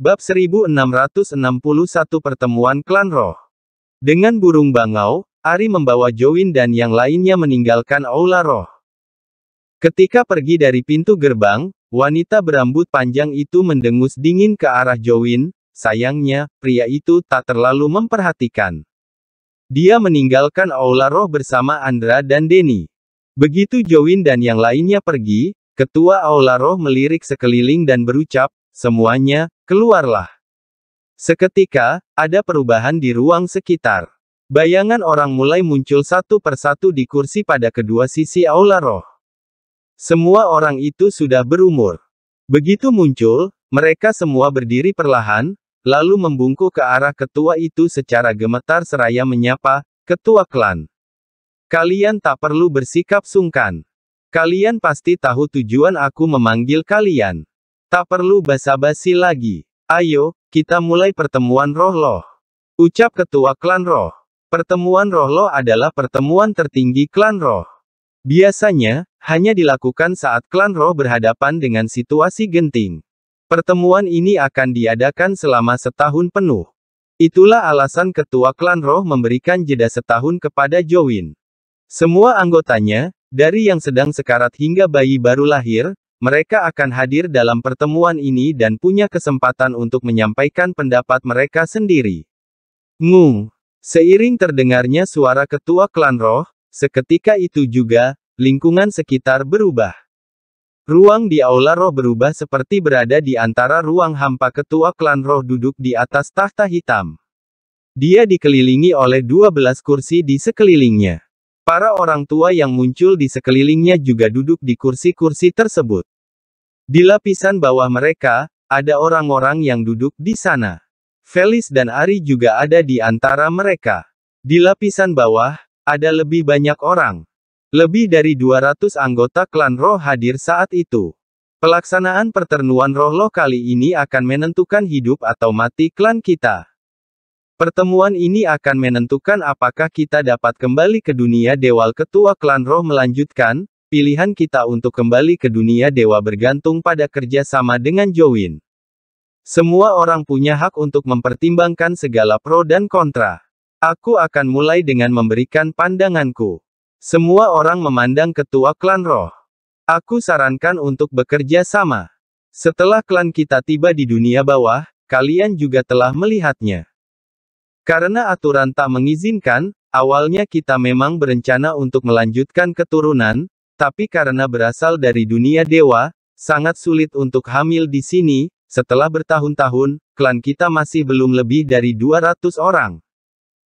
Bab 1661 Pertemuan Klan Roh Dengan burung bangau, Ari membawa Jowin dan yang lainnya meninggalkan Aula Roh. Ketika pergi dari pintu gerbang, wanita berambut panjang itu mendengus dingin ke arah Jowin, sayangnya, pria itu tak terlalu memperhatikan. Dia meninggalkan Aula Roh bersama Andra dan Denny. Begitu Jowin dan yang lainnya pergi, ketua Aula Roh melirik sekeliling dan berucap, Semuanya, keluarlah. Seketika, ada perubahan di ruang sekitar. Bayangan orang mulai muncul satu persatu di kursi pada kedua sisi aula roh. Semua orang itu sudah berumur. Begitu muncul, mereka semua berdiri perlahan, lalu membungkuk ke arah ketua itu secara gemetar seraya menyapa, ketua klan. Kalian tak perlu bersikap sungkan. Kalian pasti tahu tujuan aku memanggil kalian. Tak perlu basa-basi lagi. Ayo, kita mulai pertemuan roh loh. Ucap ketua klan roh. Pertemuan roh loh adalah pertemuan tertinggi klan roh. Biasanya, hanya dilakukan saat klan roh berhadapan dengan situasi genting. Pertemuan ini akan diadakan selama setahun penuh. Itulah alasan ketua klan roh memberikan jeda setahun kepada Jowin. Semua anggotanya, dari yang sedang sekarat hingga bayi baru lahir, mereka akan hadir dalam pertemuan ini dan punya kesempatan untuk menyampaikan pendapat mereka sendiri. Ngu. Seiring terdengarnya suara ketua klan roh, seketika itu juga, lingkungan sekitar berubah. Ruang di aula roh berubah seperti berada di antara ruang hampa ketua klan roh duduk di atas tahta hitam. Dia dikelilingi oleh 12 kursi di sekelilingnya. Para orang tua yang muncul di sekelilingnya juga duduk di kursi-kursi tersebut. Di lapisan bawah mereka, ada orang-orang yang duduk di sana. Felis dan Ari juga ada di antara mereka. Di lapisan bawah, ada lebih banyak orang. Lebih dari 200 anggota klan roh hadir saat itu. Pelaksanaan perternuan roh loh kali ini akan menentukan hidup atau mati klan kita. Pertemuan ini akan menentukan apakah kita dapat kembali ke dunia Dewa Ketua Klan Roh melanjutkan, pilihan kita untuk kembali ke dunia dewa bergantung pada kerjasama dengan Jowin. Semua orang punya hak untuk mempertimbangkan segala pro dan kontra. Aku akan mulai dengan memberikan pandanganku. Semua orang memandang ketua klan roh. Aku sarankan untuk bekerja sama. Setelah klan kita tiba di dunia bawah, kalian juga telah melihatnya. Karena aturan tak mengizinkan, awalnya kita memang berencana untuk melanjutkan keturunan, tapi karena berasal dari dunia dewa, sangat sulit untuk hamil di sini, setelah bertahun-tahun, klan kita masih belum lebih dari 200 orang.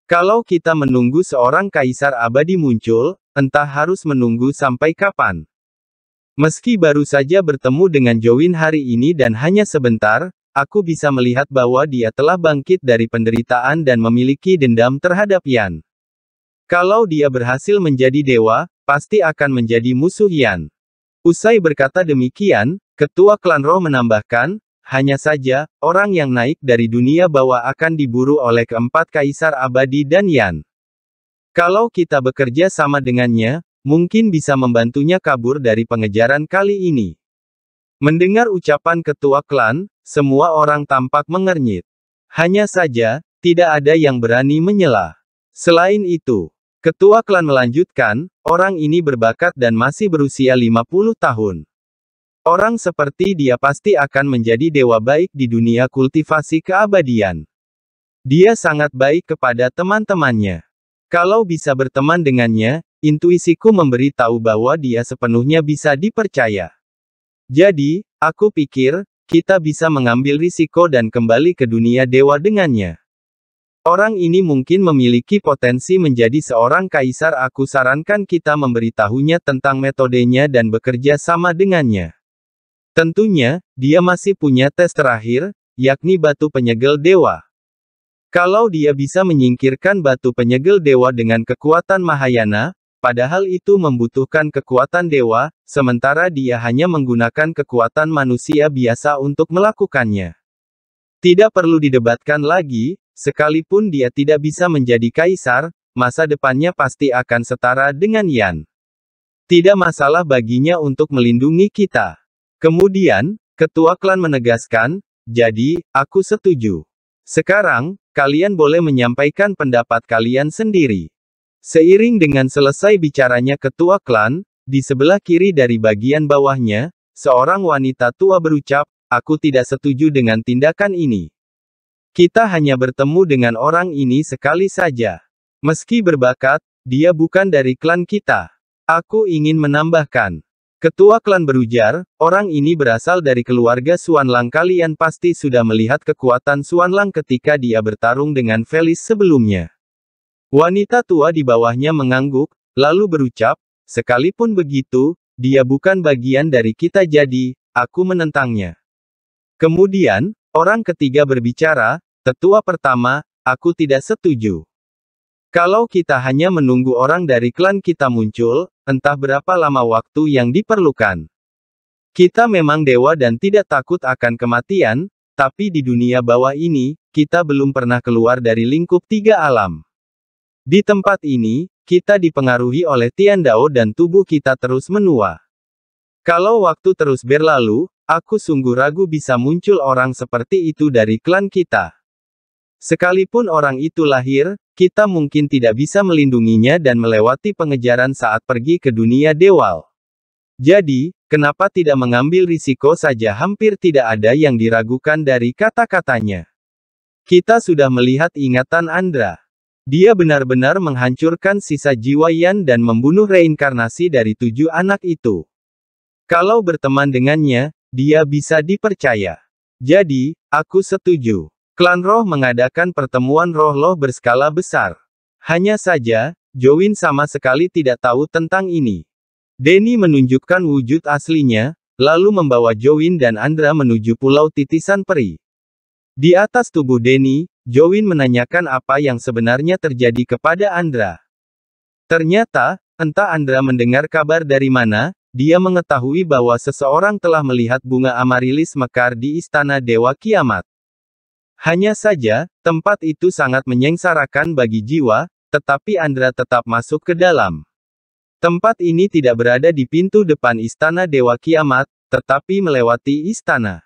Kalau kita menunggu seorang kaisar abadi muncul, entah harus menunggu sampai kapan. Meski baru saja bertemu dengan Jowin hari ini dan hanya sebentar, Aku bisa melihat bahwa dia telah bangkit dari penderitaan dan memiliki dendam terhadap Yan. Kalau dia berhasil menjadi dewa, pasti akan menjadi musuh Yan. Usai berkata demikian, ketua klan roh menambahkan, hanya saja, orang yang naik dari dunia bawah akan diburu oleh keempat kaisar abadi dan Yan. Kalau kita bekerja sama dengannya, mungkin bisa membantunya kabur dari pengejaran kali ini. Mendengar ucapan ketua klan, semua orang tampak mengernyit. Hanya saja, tidak ada yang berani menyela. Selain itu, ketua klan melanjutkan, orang ini berbakat dan masih berusia 50 tahun. Orang seperti dia pasti akan menjadi dewa baik di dunia kultivasi keabadian. Dia sangat baik kepada teman-temannya. Kalau bisa berteman dengannya, intuisiku memberi tahu bahwa dia sepenuhnya bisa dipercaya. Jadi, aku pikir, kita bisa mengambil risiko dan kembali ke dunia dewa dengannya. Orang ini mungkin memiliki potensi menjadi seorang kaisar. Aku sarankan kita memberitahunya tentang metodenya dan bekerja sama dengannya. Tentunya, dia masih punya tes terakhir, yakni batu penyegel dewa. Kalau dia bisa menyingkirkan batu penyegel dewa dengan kekuatan Mahayana, Padahal itu membutuhkan kekuatan dewa, sementara dia hanya menggunakan kekuatan manusia biasa untuk melakukannya. Tidak perlu didebatkan lagi, sekalipun dia tidak bisa menjadi kaisar, masa depannya pasti akan setara dengan Yan. Tidak masalah baginya untuk melindungi kita. Kemudian, ketua klan menegaskan, jadi, aku setuju. Sekarang, kalian boleh menyampaikan pendapat kalian sendiri. Seiring dengan selesai bicaranya ketua klan, di sebelah kiri dari bagian bawahnya, seorang wanita tua berucap, aku tidak setuju dengan tindakan ini. Kita hanya bertemu dengan orang ini sekali saja. Meski berbakat, dia bukan dari klan kita. Aku ingin menambahkan. Ketua klan berujar, orang ini berasal dari keluarga Suanlang kalian pasti sudah melihat kekuatan Suanlang ketika dia bertarung dengan Felis sebelumnya. Wanita tua di bawahnya mengangguk, lalu berucap, sekalipun begitu, dia bukan bagian dari kita jadi, aku menentangnya. Kemudian, orang ketiga berbicara, tetua pertama, aku tidak setuju. Kalau kita hanya menunggu orang dari klan kita muncul, entah berapa lama waktu yang diperlukan. Kita memang dewa dan tidak takut akan kematian, tapi di dunia bawah ini, kita belum pernah keluar dari lingkup tiga alam. Di tempat ini, kita dipengaruhi oleh Tian Dao dan tubuh kita terus menua. Kalau waktu terus berlalu, aku sungguh ragu bisa muncul orang seperti itu dari klan kita. Sekalipun orang itu lahir, kita mungkin tidak bisa melindunginya dan melewati pengejaran saat pergi ke dunia dewal. Jadi, kenapa tidak mengambil risiko saja hampir tidak ada yang diragukan dari kata-katanya. Kita sudah melihat ingatan Andra. Dia benar-benar menghancurkan sisa jiwa Yan dan membunuh reinkarnasi dari tujuh anak itu. Kalau berteman dengannya, dia bisa dipercaya. Jadi, aku setuju. Klan roh mengadakan pertemuan roh loh berskala besar. Hanya saja, Jowin sama sekali tidak tahu tentang ini. Denny menunjukkan wujud aslinya, lalu membawa Jowin dan Andra menuju pulau titisan peri. Di atas tubuh Denny, Jowin menanyakan apa yang sebenarnya terjadi kepada Andra. Ternyata, entah Andra mendengar kabar dari mana, dia mengetahui bahwa seseorang telah melihat bunga amarilis mekar di istana Dewa Kiamat. Hanya saja, tempat itu sangat menyengsarakan bagi jiwa, tetapi Andra tetap masuk ke dalam. Tempat ini tidak berada di pintu depan istana Dewa Kiamat, tetapi melewati istana.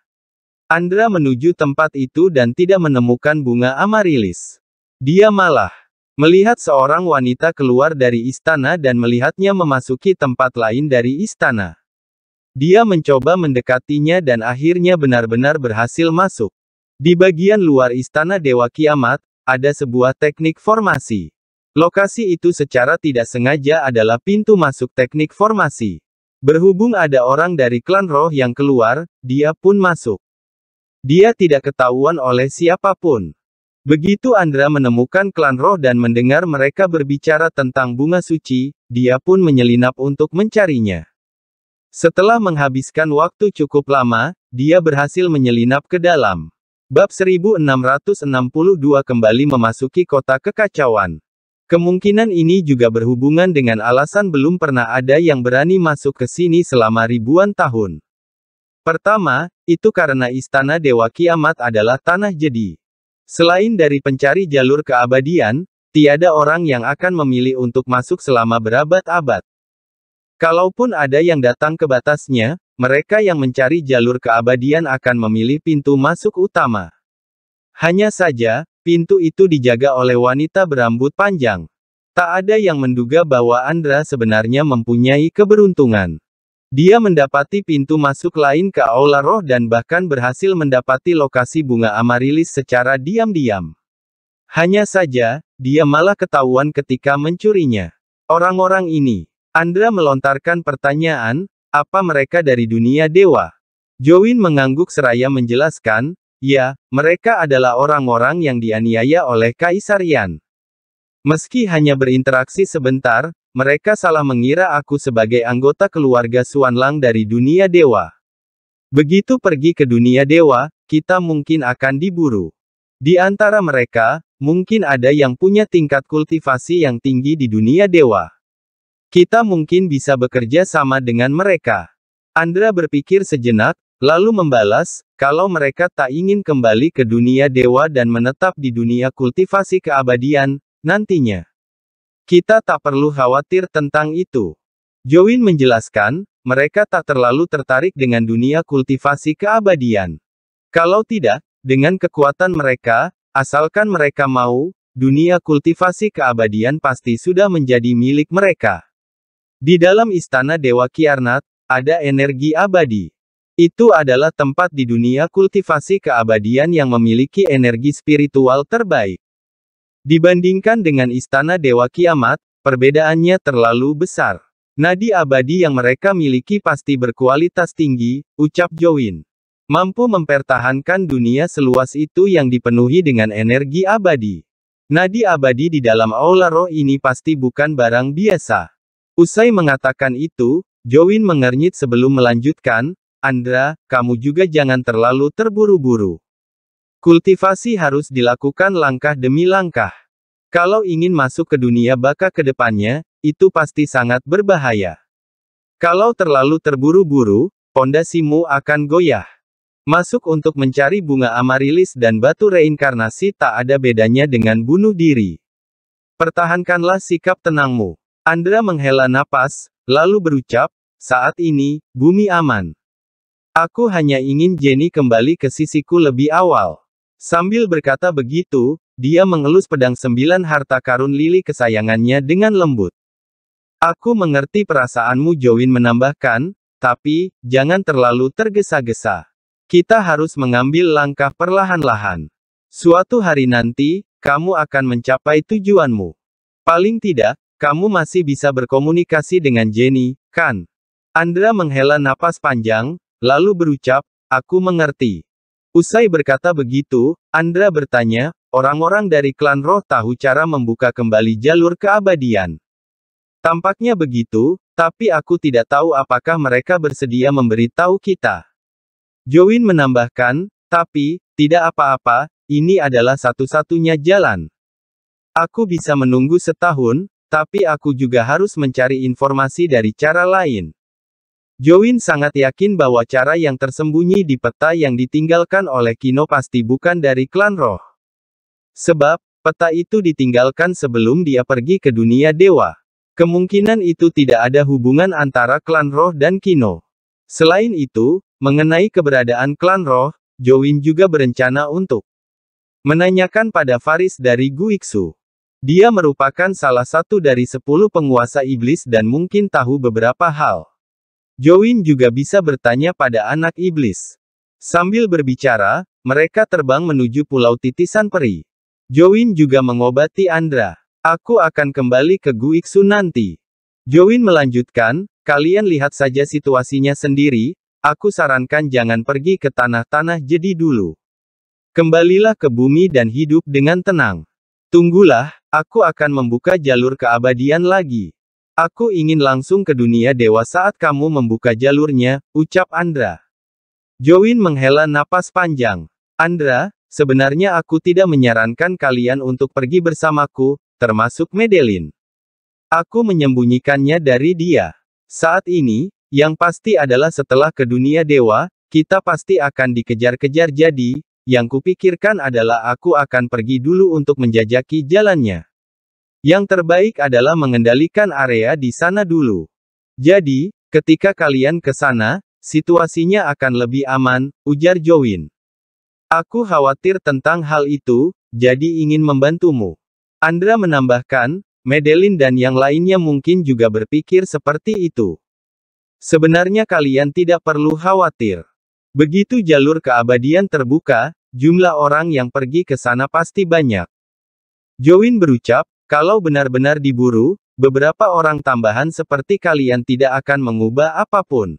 Andra menuju tempat itu dan tidak menemukan bunga amarilis. Dia malah melihat seorang wanita keluar dari istana dan melihatnya memasuki tempat lain dari istana. Dia mencoba mendekatinya dan akhirnya benar-benar berhasil masuk. Di bagian luar istana Dewa Kiamat, ada sebuah teknik formasi. Lokasi itu secara tidak sengaja adalah pintu masuk teknik formasi. Berhubung ada orang dari klan roh yang keluar, dia pun masuk. Dia tidak ketahuan oleh siapapun. Begitu Andra menemukan klan roh dan mendengar mereka berbicara tentang bunga suci, dia pun menyelinap untuk mencarinya. Setelah menghabiskan waktu cukup lama, dia berhasil menyelinap ke dalam. Bab 1662 kembali memasuki kota kekacauan. Kemungkinan ini juga berhubungan dengan alasan belum pernah ada yang berani masuk ke sini selama ribuan tahun. Pertama, itu karena istana Dewa Kiamat adalah tanah jadi. Selain dari pencari jalur keabadian, tiada orang yang akan memilih untuk masuk selama berabad-abad. Kalaupun ada yang datang ke batasnya, mereka yang mencari jalur keabadian akan memilih pintu masuk utama. Hanya saja, pintu itu dijaga oleh wanita berambut panjang. Tak ada yang menduga bahwa Andra sebenarnya mempunyai keberuntungan. Dia mendapati pintu masuk lain ke aula roh dan bahkan berhasil mendapati lokasi bunga amarilis secara diam-diam. Hanya saja, dia malah ketahuan ketika mencurinya. Orang-orang ini, Andra melontarkan pertanyaan, apa mereka dari dunia dewa? Jowin mengangguk seraya menjelaskan, ya, mereka adalah orang-orang yang dianiaya oleh Kaisarian. Meski hanya berinteraksi sebentar, mereka salah mengira aku sebagai anggota keluarga Lang dari dunia dewa. Begitu pergi ke dunia dewa, kita mungkin akan diburu. Di antara mereka, mungkin ada yang punya tingkat kultivasi yang tinggi di dunia dewa. Kita mungkin bisa bekerja sama dengan mereka. Andra berpikir sejenak, lalu membalas, kalau mereka tak ingin kembali ke dunia dewa dan menetap di dunia kultivasi keabadian, nantinya. Kita tak perlu khawatir tentang itu. Jowin menjelaskan, mereka tak terlalu tertarik dengan dunia kultivasi keabadian. Kalau tidak, dengan kekuatan mereka, asalkan mereka mau, dunia kultivasi keabadian pasti sudah menjadi milik mereka. Di dalam istana Dewa Kiarnat, ada energi abadi. Itu adalah tempat di dunia kultivasi keabadian yang memiliki energi spiritual terbaik. Dibandingkan dengan istana Dewa Kiamat, perbedaannya terlalu besar. Nadi abadi yang mereka miliki pasti berkualitas tinggi, ucap Jowin. Mampu mempertahankan dunia seluas itu yang dipenuhi dengan energi abadi. Nadi abadi di dalam aula roh ini pasti bukan barang biasa. Usai mengatakan itu, Jowin mengernyit sebelum melanjutkan, Andra, kamu juga jangan terlalu terburu-buru. Kultivasi harus dilakukan langkah demi langkah. Kalau ingin masuk ke dunia baka ke depannya, itu pasti sangat berbahaya. Kalau terlalu terburu-buru, pondasimu akan goyah. Masuk untuk mencari bunga amarilis dan batu reinkarnasi tak ada bedanya dengan bunuh diri. Pertahankanlah sikap tenangmu. Andra menghela napas, lalu berucap, saat ini, bumi aman. Aku hanya ingin Jenny kembali ke sisiku lebih awal. Sambil berkata begitu, dia mengelus pedang sembilan harta karun lili kesayangannya dengan lembut. Aku mengerti perasaanmu Jowin menambahkan, tapi, jangan terlalu tergesa-gesa. Kita harus mengambil langkah perlahan-lahan. Suatu hari nanti, kamu akan mencapai tujuanmu. Paling tidak, kamu masih bisa berkomunikasi dengan Jenny, kan? Andra menghela napas panjang, lalu berucap, aku mengerti. Usai berkata begitu, Andra bertanya, orang-orang dari klan roh tahu cara membuka kembali jalur keabadian. Tampaknya begitu, tapi aku tidak tahu apakah mereka bersedia memberitahu kita. Jowin menambahkan, tapi, tidak apa-apa, ini adalah satu-satunya jalan. Aku bisa menunggu setahun, tapi aku juga harus mencari informasi dari cara lain. Join sangat yakin bahwa cara yang tersembunyi di peta yang ditinggalkan oleh Kino pasti bukan dari klan roh. Sebab, peta itu ditinggalkan sebelum dia pergi ke dunia dewa. Kemungkinan itu tidak ada hubungan antara klan roh dan Kino. Selain itu, mengenai keberadaan klan roh, Join juga berencana untuk menanyakan pada Faris dari Guiksu. Dia merupakan salah satu dari sepuluh penguasa iblis dan mungkin tahu beberapa hal. Join juga bisa bertanya pada anak iblis. Sambil berbicara, mereka terbang menuju pulau titisan peri. Join juga mengobati Andra. Aku akan kembali ke Guiksu nanti. Join melanjutkan, kalian lihat saja situasinya sendiri, aku sarankan jangan pergi ke tanah-tanah jadi dulu. Kembalilah ke bumi dan hidup dengan tenang. Tunggulah, aku akan membuka jalur keabadian lagi. Aku ingin langsung ke dunia dewa saat kamu membuka jalurnya, ucap Andra. Join menghela napas panjang. Andra, sebenarnya aku tidak menyarankan kalian untuk pergi bersamaku, termasuk Medelin. Aku menyembunyikannya dari dia. Saat ini, yang pasti adalah setelah ke dunia dewa, kita pasti akan dikejar-kejar jadi, yang kupikirkan adalah aku akan pergi dulu untuk menjajaki jalannya. Yang terbaik adalah mengendalikan area di sana dulu. Jadi, ketika kalian ke sana, situasinya akan lebih aman, ujar Jowin. Aku khawatir tentang hal itu, jadi ingin membantumu. Andra menambahkan, Medellin dan yang lainnya mungkin juga berpikir seperti itu. Sebenarnya kalian tidak perlu khawatir. Begitu jalur keabadian terbuka, jumlah orang yang pergi ke sana pasti banyak. Jowin berucap, kalau benar-benar diburu, beberapa orang tambahan seperti kalian tidak akan mengubah apapun.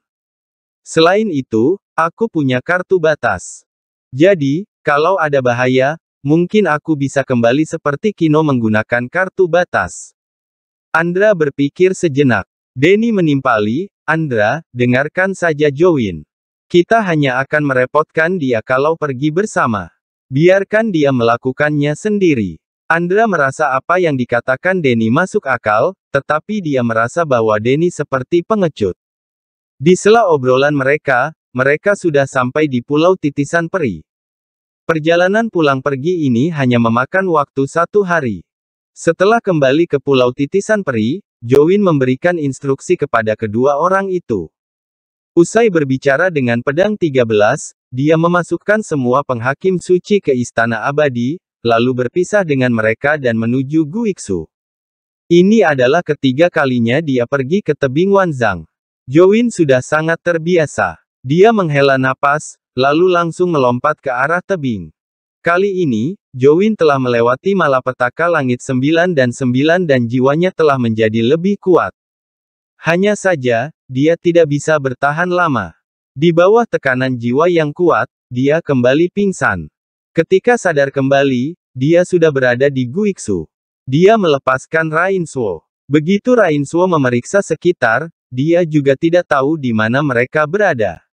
Selain itu, aku punya kartu batas. Jadi, kalau ada bahaya, mungkin aku bisa kembali seperti Kino menggunakan kartu batas. Andra berpikir sejenak. Denny menimpali, Andra, dengarkan saja Jowin. Kita hanya akan merepotkan dia kalau pergi bersama. Biarkan dia melakukannya sendiri. Andra merasa apa yang dikatakan Denny masuk akal, tetapi dia merasa bahwa Denny seperti pengecut. Di sela obrolan mereka, mereka sudah sampai di Pulau Titisan Peri. Perjalanan pulang pergi ini hanya memakan waktu satu hari. Setelah kembali ke Pulau Titisan Peri, Jowin memberikan instruksi kepada kedua orang itu. Usai berbicara dengan pedang 13, dia memasukkan semua penghakim suci ke Istana Abadi, lalu berpisah dengan mereka dan menuju Guiksu. Ini adalah ketiga kalinya dia pergi ke tebing Wanzang. Join sudah sangat terbiasa. Dia menghela napas, lalu langsung melompat ke arah tebing. Kali ini, Join telah melewati malapetaka langit sembilan dan sembilan dan jiwanya telah menjadi lebih kuat. Hanya saja, dia tidak bisa bertahan lama. Di bawah tekanan jiwa yang kuat, dia kembali pingsan. Ketika sadar kembali, dia sudah berada di Guiksu. Dia melepaskan Rainsuo. Begitu Rainsuo memeriksa sekitar, dia juga tidak tahu di mana mereka berada.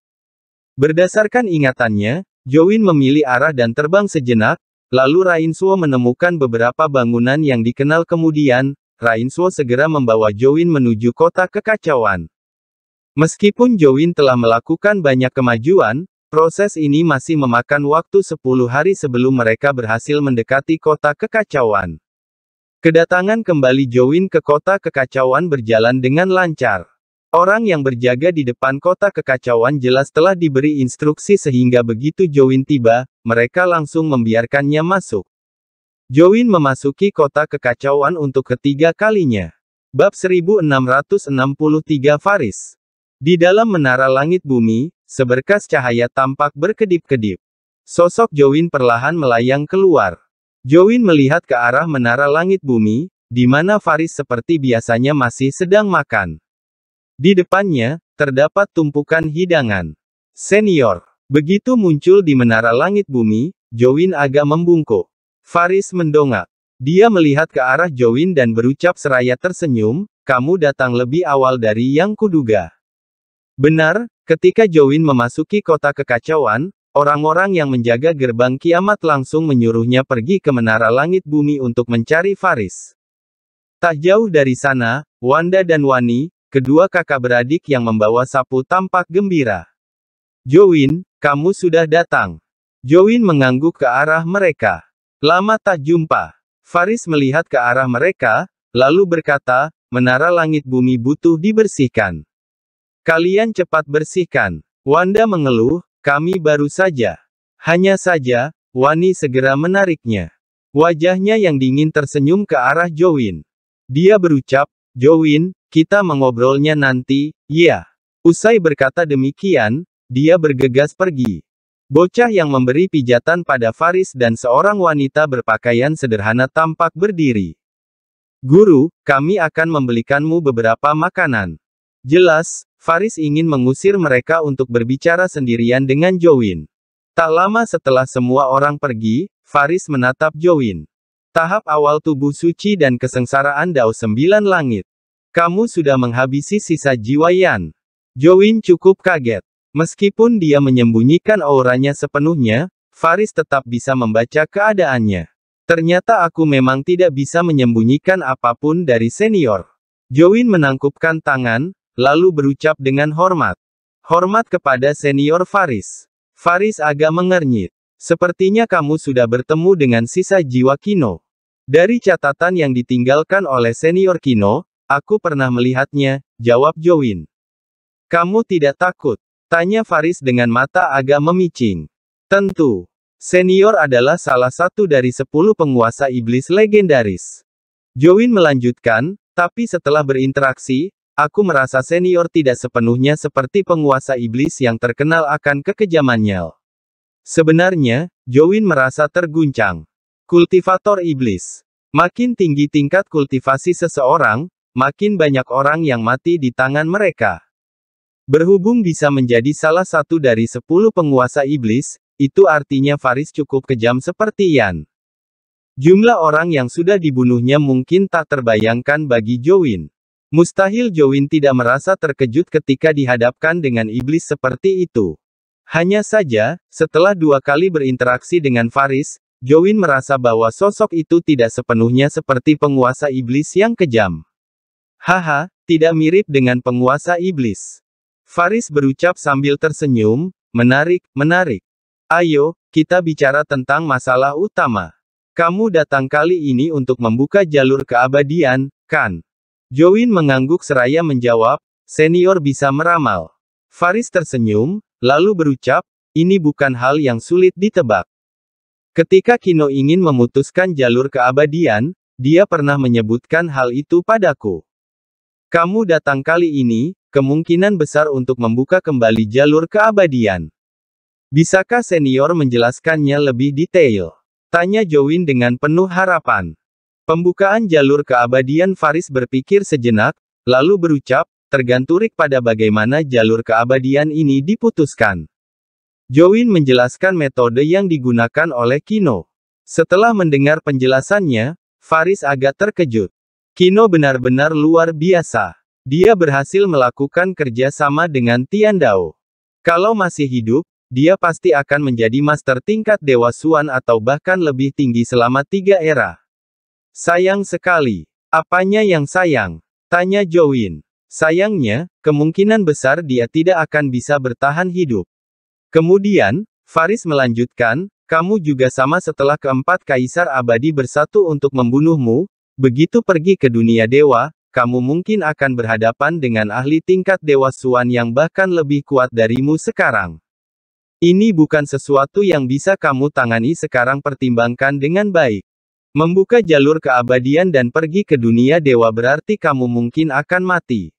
Berdasarkan ingatannya, Jowin memilih arah dan terbang sejenak, lalu Rainsuo menemukan beberapa bangunan yang dikenal kemudian, Rainsuo segera membawa Jowin menuju kota kekacauan. Meskipun Jowin telah melakukan banyak kemajuan, Proses ini masih memakan waktu 10 hari sebelum mereka berhasil mendekati kota kekacauan. Kedatangan kembali Jowin ke kota kekacauan berjalan dengan lancar. Orang yang berjaga di depan kota kekacauan jelas telah diberi instruksi sehingga begitu Jowin tiba, mereka langsung membiarkannya masuk. Jowin memasuki kota kekacauan untuk ketiga kalinya. Bab 1663 Faris. Di dalam menara langit bumi, Seberkas cahaya tampak berkedip-kedip. Sosok Jowin perlahan melayang keluar. Jowin melihat ke arah menara langit bumi, di mana Faris seperti biasanya masih sedang makan. Di depannya, terdapat tumpukan hidangan. Senior, begitu muncul di menara langit bumi, Jowin agak membungkuk. Faris mendongak. Dia melihat ke arah Jowin dan berucap seraya tersenyum, kamu datang lebih awal dari yang kuduga. Benar, Ketika Jowin memasuki kota kekacauan, orang-orang yang menjaga gerbang kiamat langsung menyuruhnya pergi ke menara langit bumi untuk mencari Faris. Tak jauh dari sana, Wanda dan Wani, kedua kakak beradik yang membawa sapu tampak gembira. Jowin, kamu sudah datang. Jowin mengangguk ke arah mereka. Lama tak jumpa. Faris melihat ke arah mereka, lalu berkata, menara langit bumi butuh dibersihkan. Kalian cepat bersihkan. Wanda mengeluh, kami baru saja. Hanya saja, Wani segera menariknya. Wajahnya yang dingin tersenyum ke arah Jowin. Dia berucap, Jowin, kita mengobrolnya nanti, ya. Usai berkata demikian, dia bergegas pergi. Bocah yang memberi pijatan pada Faris dan seorang wanita berpakaian sederhana tampak berdiri. Guru, kami akan membelikanmu beberapa makanan. Jelas, Faris ingin mengusir mereka untuk berbicara sendirian dengan Jowin. Tak lama setelah semua orang pergi, Faris menatap Jowin. Tahap awal tubuh suci dan kesengsaraan Dao Sembilan Langit. Kamu sudah menghabisi sisa jiwa Yan. Jowin cukup kaget. Meskipun dia menyembunyikan auranya sepenuhnya, Faris tetap bisa membaca keadaannya. Ternyata aku memang tidak bisa menyembunyikan apapun dari senior. Jowin menangkupkan tangan, Lalu berucap dengan hormat. Hormat kepada senior Faris. Faris agak mengernyit. Sepertinya kamu sudah bertemu dengan sisa jiwa Kino. Dari catatan yang ditinggalkan oleh senior Kino, aku pernah melihatnya, jawab Jowin. Kamu tidak takut? Tanya Faris dengan mata agak memicing. Tentu. Senior adalah salah satu dari sepuluh penguasa iblis legendaris. Jowin melanjutkan, tapi setelah berinteraksi, Aku merasa senior tidak sepenuhnya seperti penguasa iblis yang terkenal akan kekejamannya. Sebenarnya, Jowin merasa terguncang. Kultivator iblis. Makin tinggi tingkat kultivasi seseorang, makin banyak orang yang mati di tangan mereka. Berhubung bisa menjadi salah satu dari sepuluh penguasa iblis, itu artinya Faris cukup kejam seperti Yan. Jumlah orang yang sudah dibunuhnya mungkin tak terbayangkan bagi Jowin. Mustahil Jowin tidak merasa terkejut ketika dihadapkan dengan iblis seperti itu. Hanya saja, setelah dua kali berinteraksi dengan Faris, Jowin merasa bahwa sosok itu tidak sepenuhnya seperti penguasa iblis yang kejam. Haha, tidak mirip dengan penguasa iblis. Faris berucap sambil tersenyum, menarik, menarik. Ayo, kita bicara tentang masalah utama. Kamu datang kali ini untuk membuka jalur keabadian, kan? Jowin mengangguk seraya menjawab, senior bisa meramal. Faris tersenyum, lalu berucap, ini bukan hal yang sulit ditebak. Ketika Kino ingin memutuskan jalur keabadian, dia pernah menyebutkan hal itu padaku. Kamu datang kali ini, kemungkinan besar untuk membuka kembali jalur keabadian. Bisakah senior menjelaskannya lebih detail? Tanya Jowin dengan penuh harapan. Pembukaan jalur keabadian Faris berpikir sejenak, lalu berucap, Tergantung pada bagaimana jalur keabadian ini diputuskan. Jowin menjelaskan metode yang digunakan oleh Kino. Setelah mendengar penjelasannya, Faris agak terkejut. Kino benar-benar luar biasa. Dia berhasil melakukan kerja sama dengan Tian Dao. Kalau masih hidup, dia pasti akan menjadi master tingkat Dewa Suan atau bahkan lebih tinggi selama tiga era. Sayang sekali. Apanya yang sayang? Tanya Jowin. Sayangnya, kemungkinan besar dia tidak akan bisa bertahan hidup. Kemudian, Faris melanjutkan, kamu juga sama setelah keempat kaisar abadi bersatu untuk membunuhmu, begitu pergi ke dunia dewa, kamu mungkin akan berhadapan dengan ahli tingkat dewa Suan yang bahkan lebih kuat darimu sekarang. Ini bukan sesuatu yang bisa kamu tangani sekarang pertimbangkan dengan baik. Membuka jalur keabadian dan pergi ke dunia dewa berarti kamu mungkin akan mati.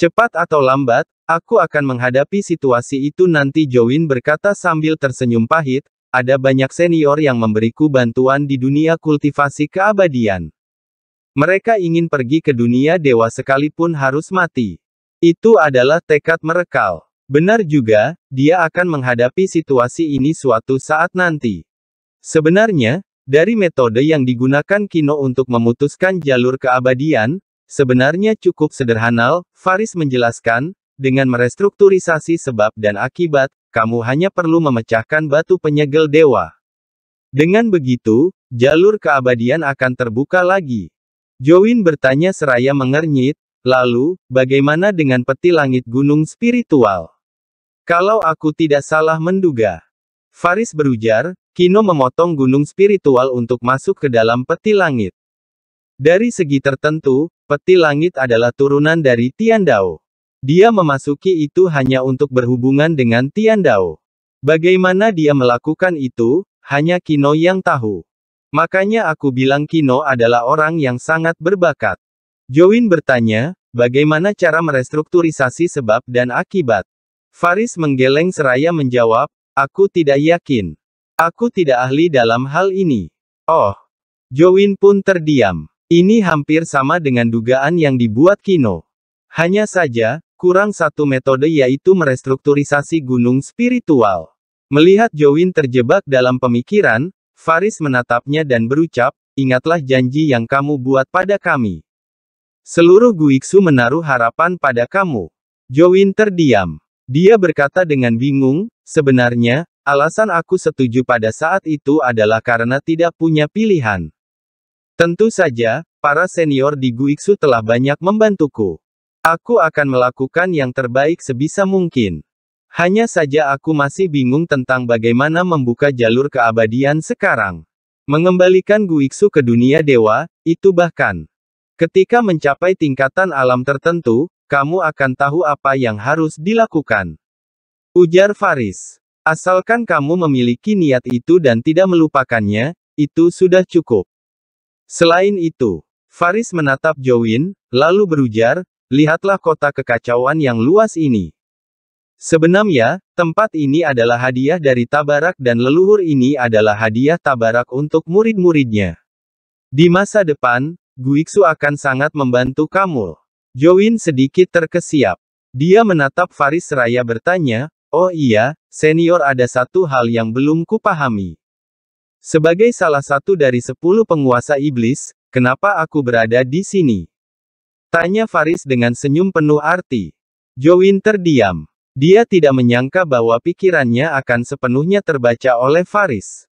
Cepat atau lambat, aku akan menghadapi situasi itu nanti Jowin berkata sambil tersenyum pahit, ada banyak senior yang memberiku bantuan di dunia kultivasi keabadian. Mereka ingin pergi ke dunia dewa sekalipun harus mati. Itu adalah tekad merekal. Benar juga, dia akan menghadapi situasi ini suatu saat nanti. Sebenarnya, dari metode yang digunakan Kino untuk memutuskan jalur keabadian, sebenarnya cukup sederhana, Faris menjelaskan, dengan merestrukturisasi sebab dan akibat, kamu hanya perlu memecahkan batu penyegel dewa. Dengan begitu, jalur keabadian akan terbuka lagi. Join bertanya seraya mengernyit, lalu, bagaimana dengan peti langit gunung spiritual? Kalau aku tidak salah menduga. Faris berujar, Kino memotong gunung spiritual untuk masuk ke dalam peti langit. Dari segi tertentu, peti langit adalah turunan dari Tian Dao. Dia memasuki itu hanya untuk berhubungan dengan Tian Dao. Bagaimana dia melakukan itu, hanya Kino yang tahu. Makanya aku bilang Kino adalah orang yang sangat berbakat. Join bertanya, bagaimana cara merestrukturisasi sebab dan akibat? Faris menggeleng seraya menjawab, aku tidak yakin. Aku tidak ahli dalam hal ini. Oh. Jowin pun terdiam. Ini hampir sama dengan dugaan yang dibuat Kino. Hanya saja, kurang satu metode yaitu merestrukturisasi gunung spiritual. Melihat Jowin terjebak dalam pemikiran, Faris menatapnya dan berucap, ingatlah janji yang kamu buat pada kami. Seluruh Guiksu menaruh harapan pada kamu. Jowin terdiam. Dia berkata dengan bingung, sebenarnya, Alasan aku setuju pada saat itu adalah karena tidak punya pilihan. Tentu saja, para senior di Guixu telah banyak membantuku. Aku akan melakukan yang terbaik sebisa mungkin. Hanya saja aku masih bingung tentang bagaimana membuka jalur keabadian sekarang. Mengembalikan Guixu ke dunia dewa, itu bahkan. Ketika mencapai tingkatan alam tertentu, kamu akan tahu apa yang harus dilakukan. Ujar Faris. Asalkan kamu memiliki niat itu dan tidak melupakannya, itu sudah cukup. Selain itu, Faris menatap Jowin, lalu berujar, lihatlah kota kekacauan yang luas ini. Sebenarnya, tempat ini adalah hadiah dari Tabarak dan leluhur ini adalah hadiah Tabarak untuk murid-muridnya. Di masa depan, Guiksu akan sangat membantu kamu. Jowin sedikit terkesiap. Dia menatap Faris seraya bertanya, oh iya, senior ada satu hal yang belum kupahami. Sebagai salah satu dari sepuluh penguasa iblis, kenapa aku berada di sini? Tanya Faris dengan senyum penuh arti. Jowin terdiam. Dia tidak menyangka bahwa pikirannya akan sepenuhnya terbaca oleh Faris.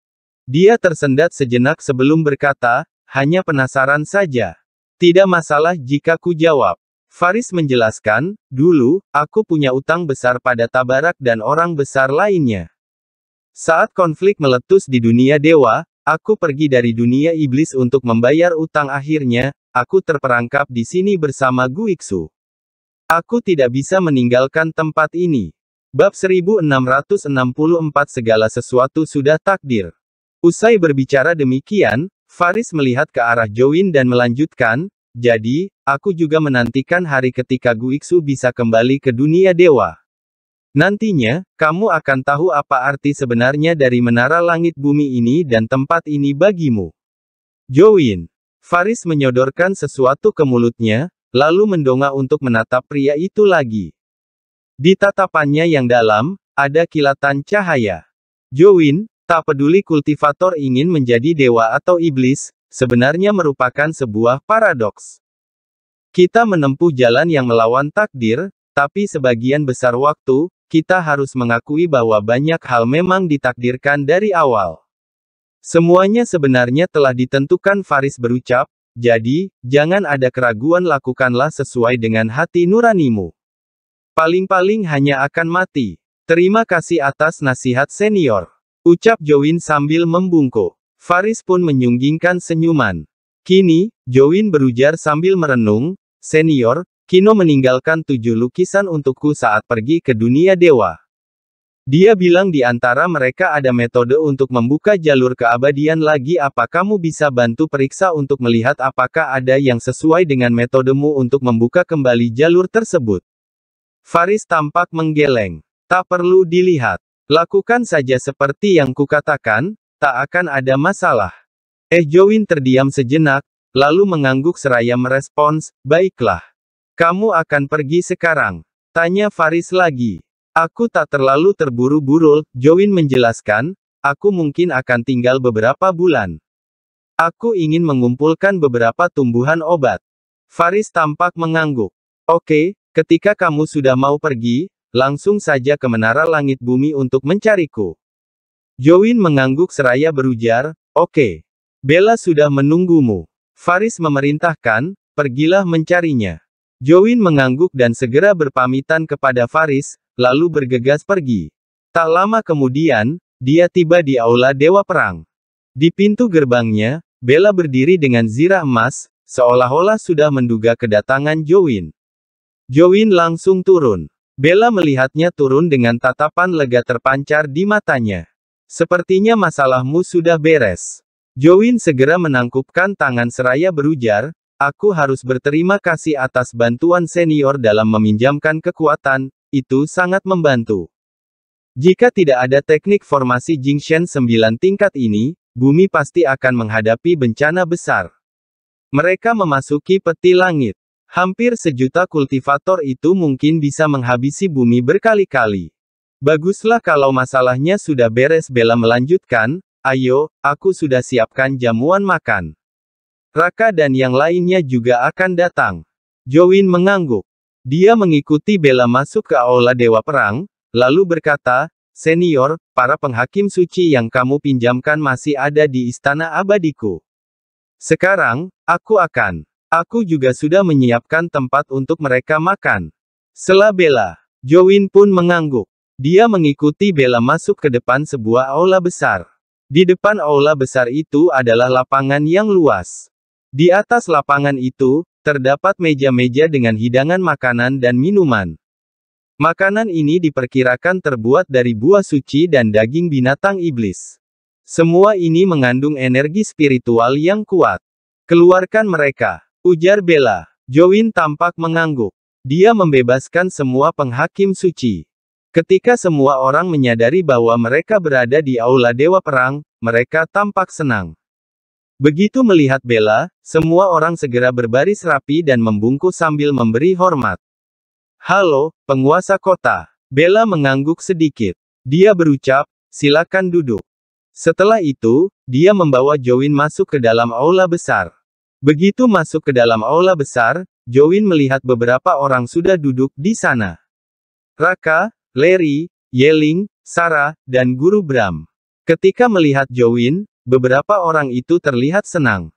Dia tersendat sejenak sebelum berkata, hanya penasaran saja. Tidak masalah jika ku jawab. Faris menjelaskan, dulu, aku punya utang besar pada Tabarak dan orang besar lainnya. Saat konflik meletus di dunia dewa, aku pergi dari dunia iblis untuk membayar utang akhirnya, aku terperangkap di sini bersama Guiksu. Aku tidak bisa meninggalkan tempat ini. Bab 1664 Segala sesuatu sudah takdir. Usai berbicara demikian, Faris melihat ke arah Join dan melanjutkan, jadi, Aku juga menantikan hari ketika Guiksu bisa kembali ke dunia dewa. Nantinya, kamu akan tahu apa arti sebenarnya dari menara langit bumi ini dan tempat ini bagimu. Join. Faris menyodorkan sesuatu ke mulutnya, lalu mendongak untuk menatap pria itu lagi. Di tatapannya yang dalam, ada kilatan cahaya. Join, tak peduli kultivator ingin menjadi dewa atau iblis, sebenarnya merupakan sebuah paradoks. Kita menempuh jalan yang melawan takdir, tapi sebagian besar waktu, kita harus mengakui bahwa banyak hal memang ditakdirkan dari awal. Semuanya sebenarnya telah ditentukan Faris berucap, jadi, jangan ada keraguan lakukanlah sesuai dengan hati nuranimu. Paling-paling hanya akan mati. Terima kasih atas nasihat senior. Ucap Jowin sambil membungkuk. Faris pun menyunggingkan senyuman. Kini, Jowin berujar sambil merenung, Senior, Kino meninggalkan tujuh lukisan untukku saat pergi ke dunia dewa. Dia bilang di antara mereka ada metode untuk membuka jalur keabadian lagi apa kamu bisa bantu periksa untuk melihat apakah ada yang sesuai dengan metodemu untuk membuka kembali jalur tersebut. Faris tampak menggeleng. Tak perlu dilihat. Lakukan saja seperti yang kukatakan, tak akan ada masalah. Eh Jowin terdiam sejenak, Lalu mengangguk seraya merespons, baiklah. Kamu akan pergi sekarang. Tanya Faris lagi. Aku tak terlalu terburu-buru, Join menjelaskan, aku mungkin akan tinggal beberapa bulan. Aku ingin mengumpulkan beberapa tumbuhan obat. Faris tampak mengangguk. Oke, ketika kamu sudah mau pergi, langsung saja ke menara langit bumi untuk mencariku. Join mengangguk seraya berujar, oke. Bella sudah menunggumu. Faris memerintahkan, pergilah mencarinya. Jowin mengangguk dan segera berpamitan kepada Faris, lalu bergegas pergi. Tak lama kemudian, dia tiba di aula Dewa Perang. Di pintu gerbangnya, Bella berdiri dengan zirah emas, seolah-olah sudah menduga kedatangan Jowin. Jowin langsung turun. Bella melihatnya turun dengan tatapan lega terpancar di matanya. Sepertinya masalahmu sudah beres. Jowin segera menangkupkan tangan seraya berujar, Aku harus berterima kasih atas bantuan senior dalam meminjamkan kekuatan, itu sangat membantu. Jika tidak ada teknik formasi Jingshen 9 tingkat ini, bumi pasti akan menghadapi bencana besar. Mereka memasuki peti langit. Hampir sejuta kultivator itu mungkin bisa menghabisi bumi berkali-kali. Baguslah kalau masalahnya sudah beres Bella melanjutkan, Ayo, aku sudah siapkan jamuan makan. Raka dan yang lainnya juga akan datang. Jowin mengangguk. Dia mengikuti Bella masuk ke aula Dewa Perang, lalu berkata, Senior, para penghakim suci yang kamu pinjamkan masih ada di istana abadiku. Sekarang, aku akan. Aku juga sudah menyiapkan tempat untuk mereka makan. Selah Bella, Jowin pun mengangguk. Dia mengikuti Bella masuk ke depan sebuah aula besar. Di depan aula besar itu adalah lapangan yang luas. Di atas lapangan itu, terdapat meja-meja dengan hidangan makanan dan minuman. Makanan ini diperkirakan terbuat dari buah suci dan daging binatang iblis. Semua ini mengandung energi spiritual yang kuat. Keluarkan mereka, ujar Bella. Join tampak mengangguk. Dia membebaskan semua penghakim suci. Ketika semua orang menyadari bahwa mereka berada di aula Dewa Perang, mereka tampak senang. Begitu melihat Bella, semua orang segera berbaris rapi dan membungkuk sambil memberi hormat. Halo, penguasa kota. Bella mengangguk sedikit. Dia berucap, silakan duduk. Setelah itu, dia membawa Jowin masuk ke dalam aula besar. Begitu masuk ke dalam aula besar, Jowin melihat beberapa orang sudah duduk di sana. Raka, Larry, Yeling, Sarah, dan guru Bram. Ketika melihat Jowin, beberapa orang itu terlihat senang.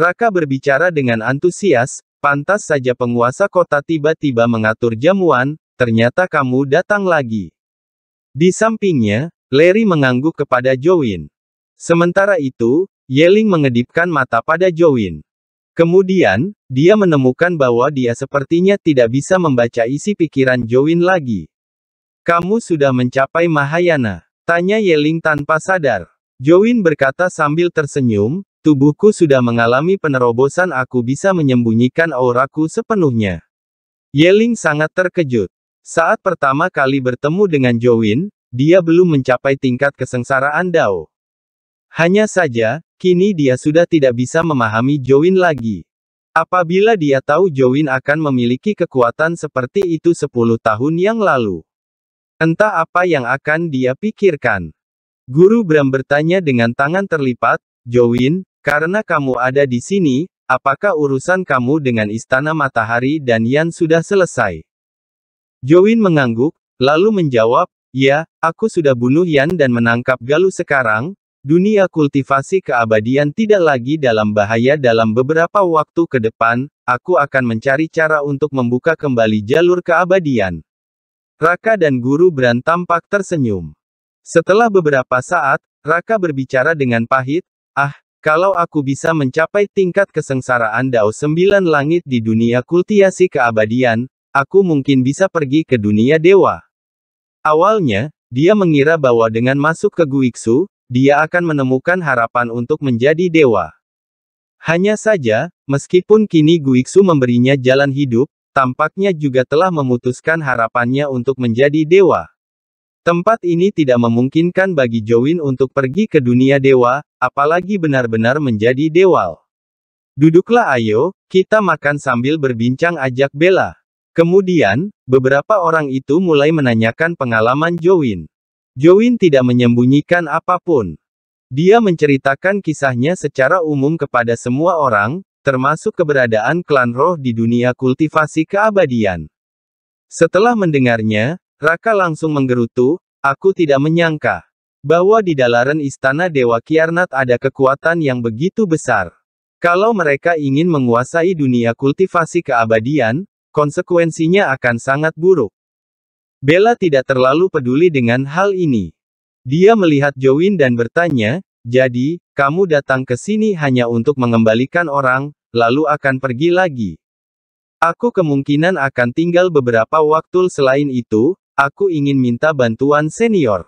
Raka berbicara dengan antusias, pantas saja penguasa kota tiba-tiba mengatur jamuan, ternyata kamu datang lagi. Di sampingnya, Larry mengangguk kepada Jowin. Sementara itu, Yeling mengedipkan mata pada Jowin. Kemudian, dia menemukan bahwa dia sepertinya tidak bisa membaca isi pikiran Jowin lagi. Kamu sudah mencapai Mahayana. Tanya Yeling tanpa sadar. Jowin berkata sambil tersenyum, tubuhku sudah mengalami penerobosan aku bisa menyembunyikan auraku sepenuhnya. Yeling sangat terkejut. Saat pertama kali bertemu dengan Jowin, dia belum mencapai tingkat kesengsaraan Dao. Hanya saja, kini dia sudah tidak bisa memahami Jowin lagi. Apabila dia tahu Jowin akan memiliki kekuatan seperti itu 10 tahun yang lalu. Entah apa yang akan dia pikirkan. Guru Bram bertanya dengan tangan terlipat, Jowin, karena kamu ada di sini, apakah urusan kamu dengan Istana Matahari dan Yan sudah selesai? Jowin mengangguk, lalu menjawab, Ya, aku sudah bunuh Yan dan menangkap Galu sekarang, dunia kultivasi keabadian tidak lagi dalam bahaya dalam beberapa waktu ke depan, aku akan mencari cara untuk membuka kembali jalur keabadian. Raka dan guru Bran tampak tersenyum. Setelah beberapa saat, Raka berbicara dengan pahit, Ah, kalau aku bisa mencapai tingkat kesengsaraan Dao Sembilan Langit di dunia kultiasi keabadian, aku mungkin bisa pergi ke dunia dewa. Awalnya, dia mengira bahwa dengan masuk ke Guiksu, dia akan menemukan harapan untuk menjadi dewa. Hanya saja, meskipun kini Guiksu memberinya jalan hidup, Tampaknya juga telah memutuskan harapannya untuk menjadi dewa. Tempat ini tidak memungkinkan bagi Jowin untuk pergi ke dunia dewa, apalagi benar-benar menjadi dewal. Duduklah ayo, kita makan sambil berbincang ajak Bella. Kemudian, beberapa orang itu mulai menanyakan pengalaman Jowin. Jowin tidak menyembunyikan apapun. Dia menceritakan kisahnya secara umum kepada semua orang, termasuk keberadaan klan roh di dunia kultivasi keabadian. Setelah mendengarnya, Raka langsung menggerutu, aku tidak menyangka bahwa di dalaran istana Dewa Kiarnat ada kekuatan yang begitu besar. Kalau mereka ingin menguasai dunia kultivasi keabadian, konsekuensinya akan sangat buruk. Bella tidak terlalu peduli dengan hal ini. Dia melihat Jowin dan bertanya, jadi, kamu datang ke sini hanya untuk mengembalikan orang, lalu akan pergi lagi. Aku kemungkinan akan tinggal beberapa waktu selain itu, aku ingin minta bantuan senior.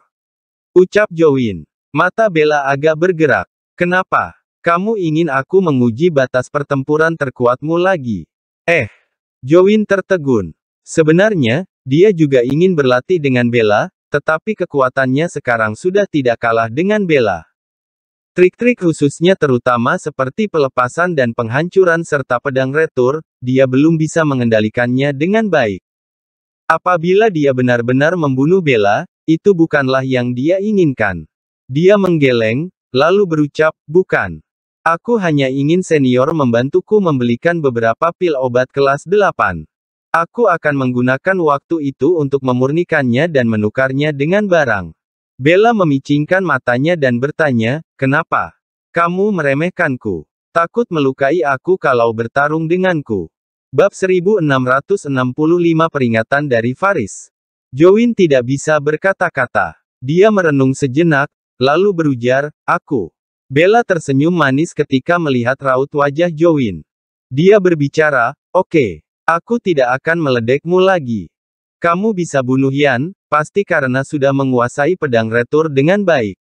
Ucap Jowin. Mata Bella agak bergerak. Kenapa? Kamu ingin aku menguji batas pertempuran terkuatmu lagi? Eh. Jowin tertegun. Sebenarnya, dia juga ingin berlatih dengan Bella, tetapi kekuatannya sekarang sudah tidak kalah dengan Bella. Trik-trik khususnya terutama seperti pelepasan dan penghancuran serta pedang retur, dia belum bisa mengendalikannya dengan baik. Apabila dia benar-benar membunuh Bella, itu bukanlah yang dia inginkan. Dia menggeleng, lalu berucap, bukan. Aku hanya ingin senior membantuku membelikan beberapa pil obat kelas 8. Aku akan menggunakan waktu itu untuk memurnikannya dan menukarnya dengan barang. Bella memicingkan matanya dan bertanya, kenapa? Kamu meremehkanku. Takut melukai aku kalau bertarung denganku. Bab 1665 Peringatan dari Faris. Join tidak bisa berkata-kata. Dia merenung sejenak, lalu berujar, aku. Bella tersenyum manis ketika melihat raut wajah Join. Dia berbicara, oke, okay, aku tidak akan meledekmu lagi. Kamu bisa bunuh Yan, pasti karena sudah menguasai pedang retur dengan baik.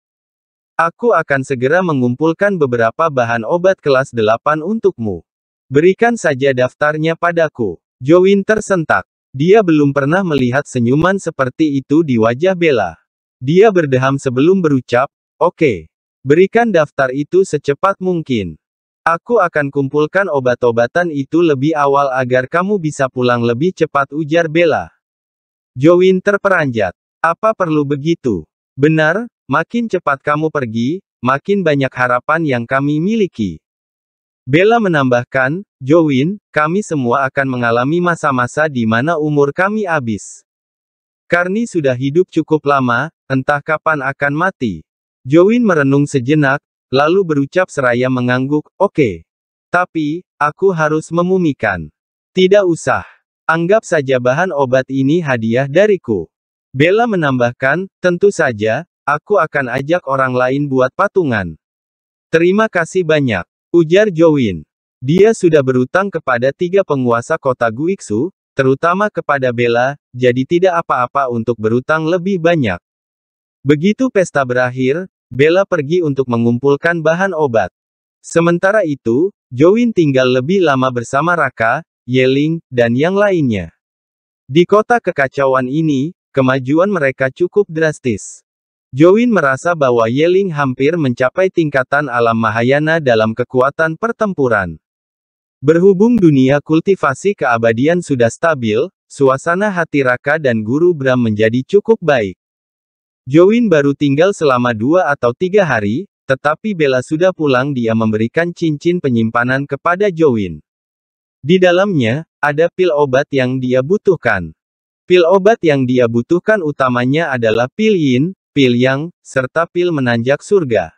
Aku akan segera mengumpulkan beberapa bahan obat kelas 8 untukmu. Berikan saja daftarnya padaku. Jowin tersentak. Dia belum pernah melihat senyuman seperti itu di wajah Bella. Dia berdeham sebelum berucap, Oke. Okay. Berikan daftar itu secepat mungkin. Aku akan kumpulkan obat-obatan itu lebih awal agar kamu bisa pulang lebih cepat ujar Bella. Jowin terperanjat. Apa perlu begitu? Benar, makin cepat kamu pergi, makin banyak harapan yang kami miliki. Bella menambahkan, Jowin, kami semua akan mengalami masa-masa di mana umur kami habis. Karni sudah hidup cukup lama, entah kapan akan mati. Jowin merenung sejenak, lalu berucap seraya mengangguk, oke. Okay. Tapi, aku harus memumikan. Tidak usah. Anggap saja bahan obat ini hadiah dariku. Bella menambahkan, tentu saja, aku akan ajak orang lain buat patungan. Terima kasih banyak, ujar Jowin. Dia sudah berutang kepada tiga penguasa kota Guiksu, terutama kepada Bella, jadi tidak apa-apa untuk berutang lebih banyak. Begitu pesta berakhir, Bella pergi untuk mengumpulkan bahan obat. Sementara itu, Jowin tinggal lebih lama bersama Raka, Yeling, dan yang lainnya. Di kota kekacauan ini, kemajuan mereka cukup drastis. Jowin merasa bahwa Yeling hampir mencapai tingkatan alam Mahayana dalam kekuatan pertempuran. Berhubung dunia kultivasi keabadian sudah stabil, suasana hati Raka dan Guru Bram menjadi cukup baik. Jowin baru tinggal selama dua atau tiga hari, tetapi Bella sudah pulang dia memberikan cincin penyimpanan kepada Jowin. Di dalamnya, ada pil obat yang dia butuhkan. Pil obat yang dia butuhkan utamanya adalah pil yin, pil yang, serta pil menanjak surga.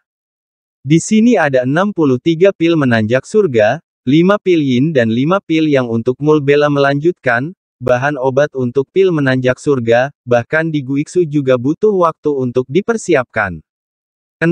Di sini ada 63 pil menanjak surga, 5 pil yin dan 5 pil yang untuk Mulbela melanjutkan, bahan obat untuk pil menanjak surga, bahkan di Guiksu juga butuh waktu untuk dipersiapkan. 60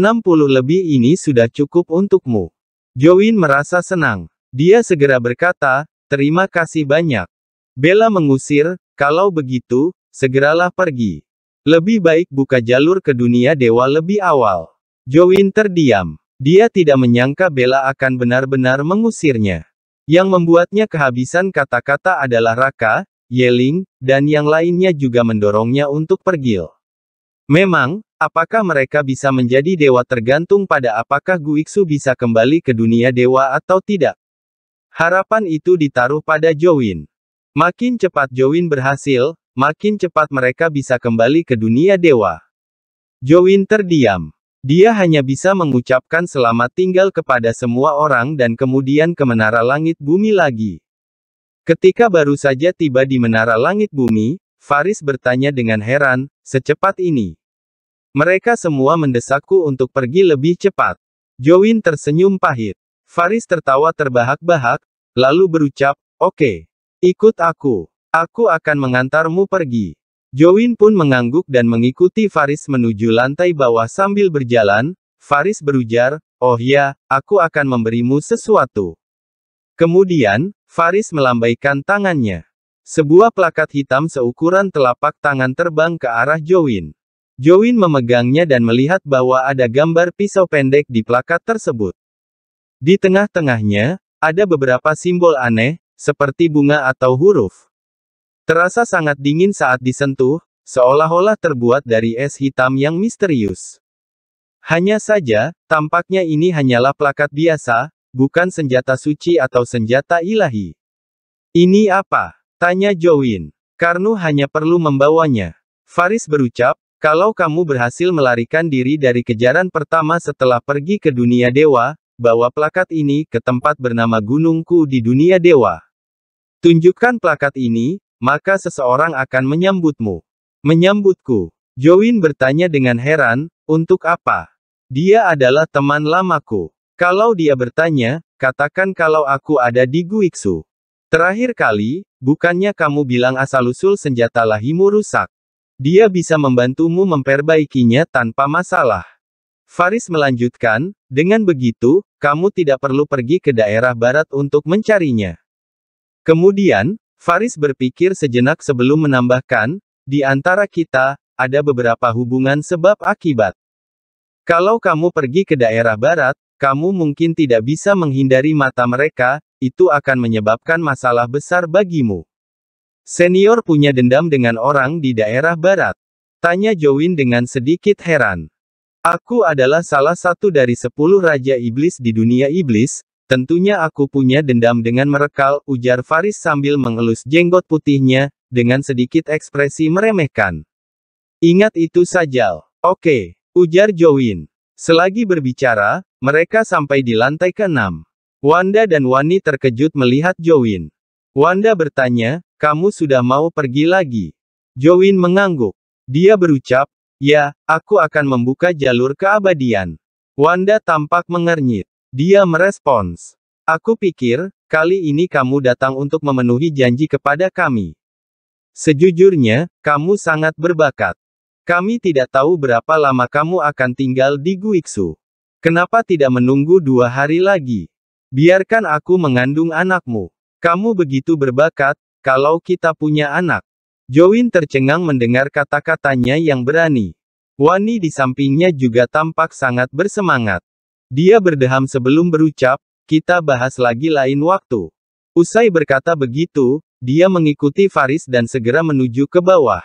lebih ini sudah cukup untukmu. Join merasa senang. Dia segera berkata, terima kasih banyak. Bella mengusir, kalau begitu, segeralah pergi. Lebih baik buka jalur ke dunia dewa lebih awal. Jowin terdiam. Dia tidak menyangka Bella akan benar-benar mengusirnya. Yang membuatnya kehabisan kata-kata adalah Raka, Yeling, dan yang lainnya juga mendorongnya untuk pergi. Memang, apakah mereka bisa menjadi dewa tergantung pada apakah Guiksu bisa kembali ke dunia dewa atau tidak? Harapan itu ditaruh pada Jowin. Makin cepat Jowin berhasil, makin cepat mereka bisa kembali ke dunia dewa. Jowin terdiam. Dia hanya bisa mengucapkan selamat tinggal kepada semua orang dan kemudian ke menara langit bumi lagi. Ketika baru saja tiba di menara langit bumi, Faris bertanya dengan heran, secepat ini. Mereka semua mendesakku untuk pergi lebih cepat. Jowin tersenyum pahit. Faris tertawa terbahak-bahak, lalu berucap, Oke, okay, ikut aku. Aku akan mengantarmu pergi. Jowin pun mengangguk dan mengikuti Faris menuju lantai bawah sambil berjalan, Faris berujar, Oh ya, aku akan memberimu sesuatu. Kemudian, Faris melambaikan tangannya. Sebuah plakat hitam seukuran telapak tangan terbang ke arah Jowin. Jowin memegangnya dan melihat bahwa ada gambar pisau pendek di plakat tersebut. Di tengah-tengahnya, ada beberapa simbol aneh, seperti bunga atau huruf. Terasa sangat dingin saat disentuh, seolah-olah terbuat dari es hitam yang misterius. Hanya saja, tampaknya ini hanyalah plakat biasa, bukan senjata suci atau senjata ilahi. Ini apa? Tanya Jowin. Karnu hanya perlu membawanya. Faris berucap, kalau kamu berhasil melarikan diri dari kejaran pertama setelah pergi ke dunia dewa, Bawa plakat ini ke tempat bernama Gunungku di dunia dewa. Tunjukkan plakat ini, maka seseorang akan menyambutmu. Menyambutku. Join bertanya dengan heran, untuk apa? Dia adalah teman lamaku. Kalau dia bertanya, katakan kalau aku ada di Guiksu. Terakhir kali, bukannya kamu bilang asal-usul senjata lahimu rusak. Dia bisa membantumu memperbaikinya tanpa masalah. Faris melanjutkan, dengan begitu, kamu tidak perlu pergi ke daerah barat untuk mencarinya. Kemudian, Faris berpikir sejenak sebelum menambahkan, di antara kita, ada beberapa hubungan sebab akibat. Kalau kamu pergi ke daerah barat, kamu mungkin tidak bisa menghindari mata mereka, itu akan menyebabkan masalah besar bagimu. Senior punya dendam dengan orang di daerah barat. Tanya Jowin dengan sedikit heran. Aku adalah salah satu dari sepuluh raja iblis di dunia iblis, tentunya aku punya dendam dengan merekal, ujar Faris sambil mengelus jenggot putihnya, dengan sedikit ekspresi meremehkan. Ingat itu saja. Oke, ujar Jowin. Selagi berbicara, mereka sampai di lantai keenam. Wanda dan Wani terkejut melihat Jowin. Wanda bertanya, kamu sudah mau pergi lagi? Jowin mengangguk. Dia berucap, Ya, aku akan membuka jalur keabadian. Wanda tampak mengernyit. Dia merespons. Aku pikir, kali ini kamu datang untuk memenuhi janji kepada kami. Sejujurnya, kamu sangat berbakat. Kami tidak tahu berapa lama kamu akan tinggal di Guiksu. Kenapa tidak menunggu dua hari lagi? Biarkan aku mengandung anakmu. Kamu begitu berbakat, kalau kita punya anak. Jowin tercengang mendengar kata-katanya yang berani. Wani di sampingnya juga tampak sangat bersemangat. Dia berdeham sebelum berucap, kita bahas lagi lain waktu. Usai berkata begitu, dia mengikuti Faris dan segera menuju ke bawah.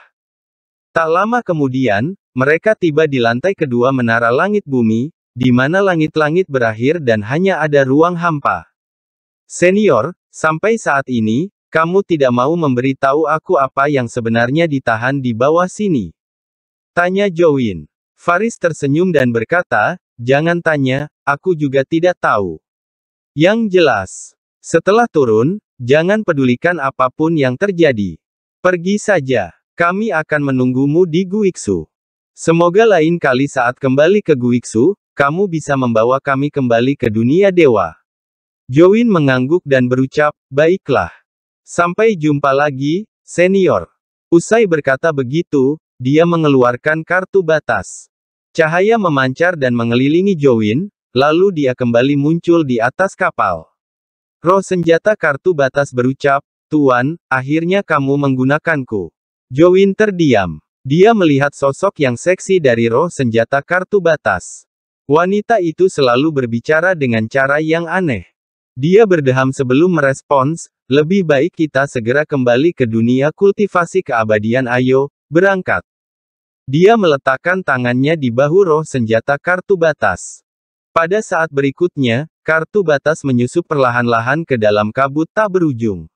Tak lama kemudian, mereka tiba di lantai kedua menara langit bumi, di mana langit-langit berakhir dan hanya ada ruang hampa. Senior, sampai saat ini, kamu tidak mau memberi tahu aku apa yang sebenarnya ditahan di bawah sini? Tanya Jowin. Faris tersenyum dan berkata, jangan tanya, aku juga tidak tahu. Yang jelas, setelah turun, jangan pedulikan apapun yang terjadi. Pergi saja, kami akan menunggumu di Guiksu. Semoga lain kali saat kembali ke Guiksu, kamu bisa membawa kami kembali ke dunia dewa. Jowin mengangguk dan berucap, baiklah. Sampai jumpa lagi, senior. Usai berkata begitu, dia mengeluarkan kartu batas. Cahaya memancar dan mengelilingi Jowin, lalu dia kembali muncul di atas kapal. Roh senjata kartu batas berucap, Tuan, akhirnya kamu menggunakanku. Jowin terdiam. Dia melihat sosok yang seksi dari roh senjata kartu batas. Wanita itu selalu berbicara dengan cara yang aneh. Dia berdeham sebelum merespons, lebih baik kita segera kembali ke dunia kultivasi keabadian ayo, berangkat. Dia meletakkan tangannya di bahu roh senjata kartu batas. Pada saat berikutnya, kartu batas menyusup perlahan-lahan ke dalam kabut tak berujung.